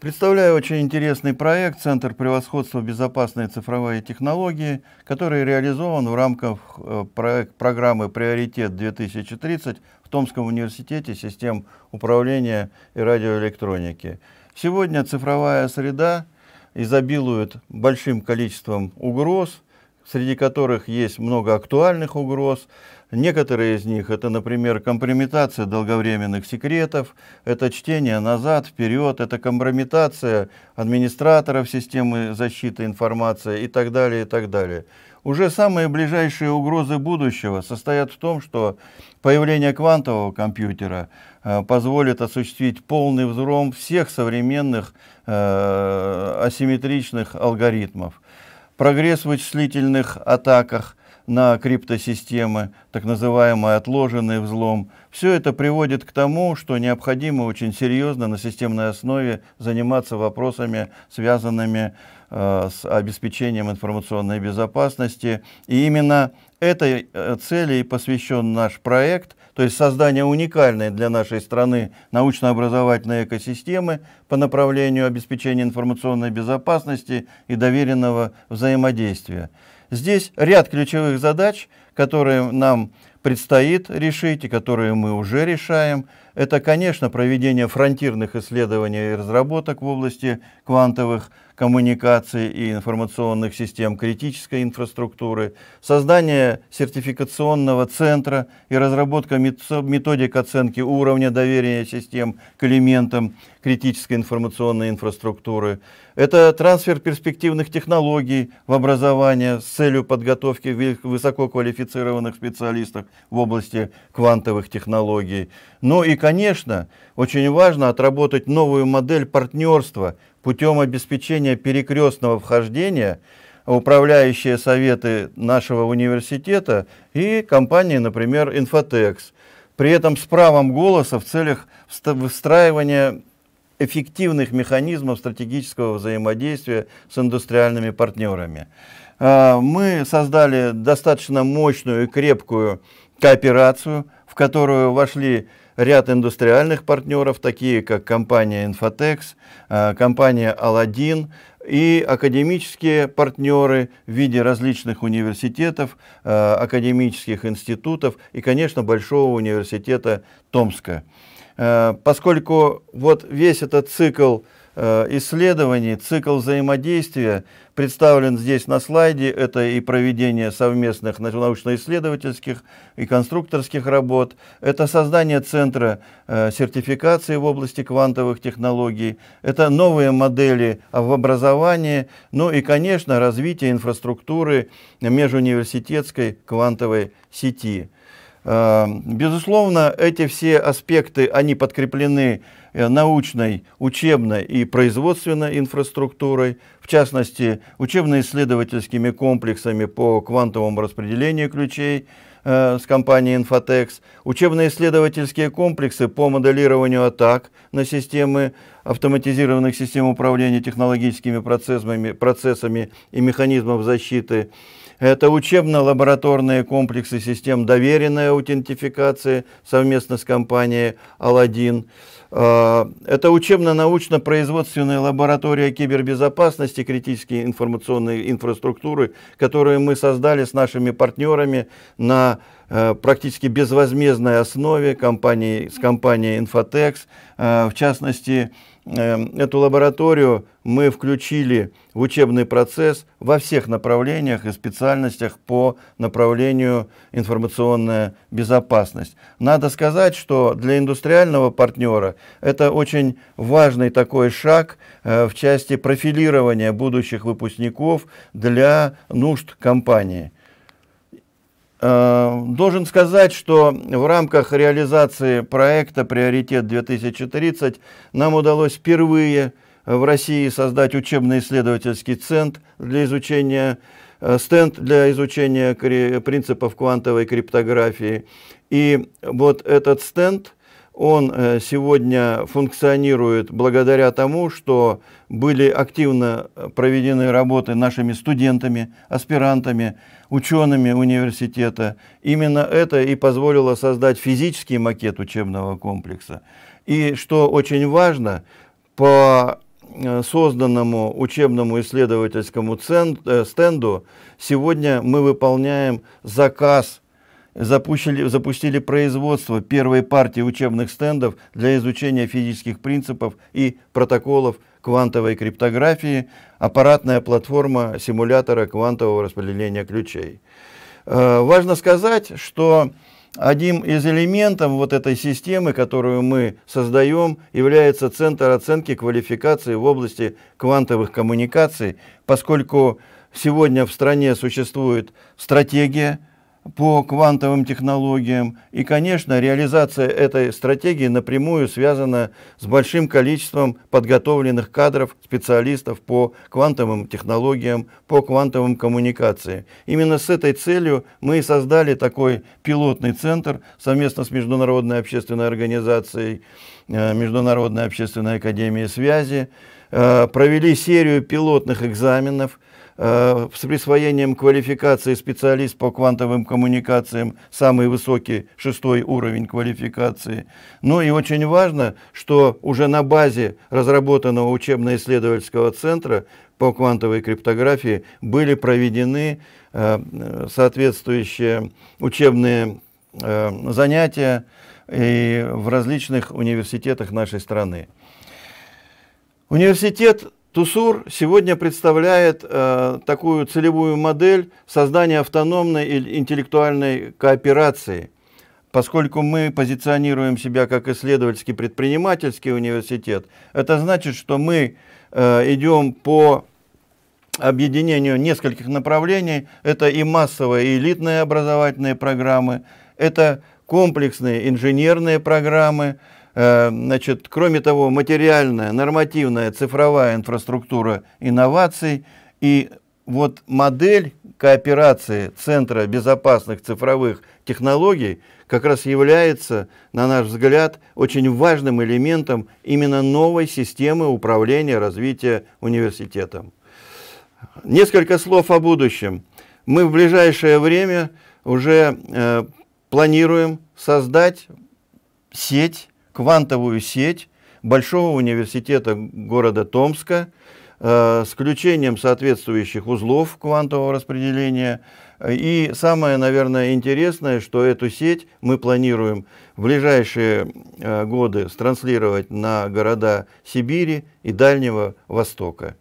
Представляю очень интересный проект «Центр превосходства безопасной цифровой технологии», который реализован в рамках э, проект, программы «Приоритет-2030» в Томском университете систем управления и радиоэлектроники. Сегодня цифровая среда изобилует большим количеством угроз – среди которых есть много актуальных угроз. Некоторые из них это, например, компрометация долговременных секретов, это чтение назад, вперед, это компрометация администраторов системы защиты информации и так далее, и так далее. Уже самые ближайшие угрозы будущего состоят в том, что появление квантового компьютера э, позволит осуществить полный взром всех современных э, асимметричных алгоритмов прогресс в вычислительных атаках, на криптосистемы, так называемый отложенный взлом. Все это приводит к тому, что необходимо очень серьезно на системной основе заниматься вопросами, связанными э, с обеспечением информационной безопасности. И именно этой э, цели и посвящен наш проект, то есть создание уникальной для нашей страны научно-образовательной экосистемы по направлению обеспечения информационной безопасности и доверенного взаимодействия. Здесь ряд ключевых задач, которые нам предстоит решить и которые мы уже решаем, это, конечно, проведение фронтирных исследований и разработок в области квантовых коммуникаций и информационных систем критической инфраструктуры, создание сертификационного центра и разработка методик оценки уровня доверия систем к элементам критической информационной инфраструктуры. Это трансфер перспективных технологий в образование с целью подготовки высококвалифицированных квалифицированных специалистов в области квантовых технологий. Ну и, конечно, очень важно отработать новую модель партнерства путем обеспечения перекрестного вхождения управляющие советы нашего университета и компании, например, Infotex, при этом с правом голоса в целях выстраивания эффективных механизмов стратегического взаимодействия с индустриальными партнерами. А, мы создали достаточно мощную и крепкую кооперацию, в которую вошли ряд индустриальных партнеров, такие как компания Infotex, а, компания Aladdin и академические партнеры в виде различных университетов, а, академических институтов и, конечно, Большого университета Томска. Поскольку вот весь этот цикл Э, исследований. Цикл взаимодействия представлен здесь на слайде. Это и проведение совместных научно-исследовательских и конструкторских работ. Это создание центра э, сертификации в области квантовых технологий. Это новые модели в образовании. Ну и, конечно, развитие инфраструктуры межуниверситетской квантовой сети. Эм, безусловно, эти все аспекты, они подкреплены э, научной, учебной и производственной инфраструктурой, в частности, учебно-исследовательскими комплексами по квантовому распределению ключей э, с компанией Infotex, учебно-исследовательские комплексы по моделированию атак на системы автоматизированных систем управления технологическими процессами, процессами и механизмов защиты, это учебно-лабораторные комплексы систем доверенной аутентификации совместно с компанией «Аладдин». А, это учебно-научно-производственная лаборатория кибербезопасности критической информационные инфраструктуры, которые мы создали с нашими партнерами на э, практически безвозмездной основе компании, с компанией «Инфотекс». А, в частности, Эм, эту лабораторию мы включили в учебный процесс во всех направлениях и специальностях по направлению информационная безопасность. Надо сказать, что для индустриального партнера это очень важный такой шаг э, в части профилирования будущих выпускников для нужд компании. Э, Должен сказать, что в рамках реализации проекта «Приоритет-2030» нам удалось впервые в России создать учебно-исследовательский центр для изучения э, стенд для изучения принципов квантовой криптографии. И вот этот стенд – он э, сегодня функционирует благодаря тому, что были активно э, проведены работы нашими студентами, аспирантами, учеными университета. Именно это и позволило создать физический макет учебного комплекса. И что очень важно, по э, созданному учебному исследовательскому стенду сегодня мы выполняем заказ запустили запустили производство первой партии учебных стендов для изучения физических принципов и протоколов квантовой криптографии, аппаратная платформа симулятора квантового распределения ключей. Э, важно сказать, что одним из элементов вот этой системы, которую мы создаем, является Центр оценки квалификации в области квантовых коммуникаций, поскольку сегодня в стране существует стратегия, по квантовым технологиям. И, конечно, реализация этой стратегии напрямую связана с большим количеством подготовленных кадров, специалистов по квантовым технологиям, по квантовым коммуникациям. Именно с этой целью мы и создали такой пилотный центр совместно с Международной общественной организацией, э, Международной общественной академией связи, э, провели серию пилотных экзаменов – Э, с присвоением квалификации специалист по квантовым коммуникациям, самый высокий шестой уровень квалификации. Ну и очень важно, что уже на базе разработанного учебно-исследовательского центра по квантовой криптографии были проведены э, соответствующие учебные э, занятия и в различных университетах нашей страны. Университет Тусур сегодня представляет э, такую целевую модель создания автономной и интеллектуальной кооперации. Поскольку мы позиционируем себя как исследовательский предпринимательский университет, это значит, что мы э, идем по объединению нескольких направлений. Это и массовые, и элитные образовательные программы, это комплексные инженерные программы, Э, значит, кроме того, материальная, нормативная, цифровая инфраструктура инноваций и вот модель кооперации Центра безопасных цифровых технологий как раз является, на наш взгляд, очень важным элементом именно новой системы управления развития университетом. Несколько слов о будущем. Мы в ближайшее время уже э, планируем создать сеть квантовую сеть Большого университета города Томска э, с включением соответствующих узлов квантового распределения. И самое, наверное, интересное, что эту сеть мы планируем в ближайшие э, годы транслировать на города Сибири и Дальнего Востока.